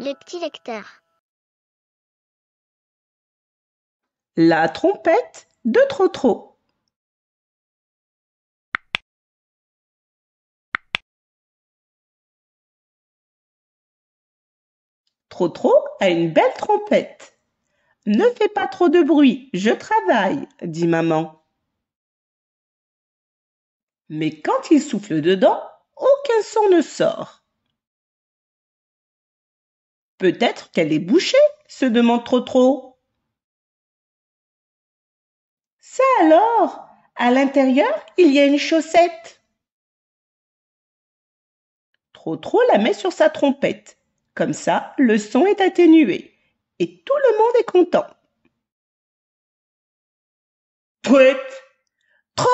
Les petits lecteurs. La trompette de Trotro. Trotro a une belle trompette. Ne fais pas trop de bruit, je travaille, dit maman. Mais quand il souffle dedans, aucun son ne sort. Peut-être qu'elle est bouchée, se demande Trop-Trop. Ça alors À l'intérieur, il y a une chaussette. Trop-Trop la met sur sa trompette. Comme ça, le son est atténué. Et tout le monde est content. Trop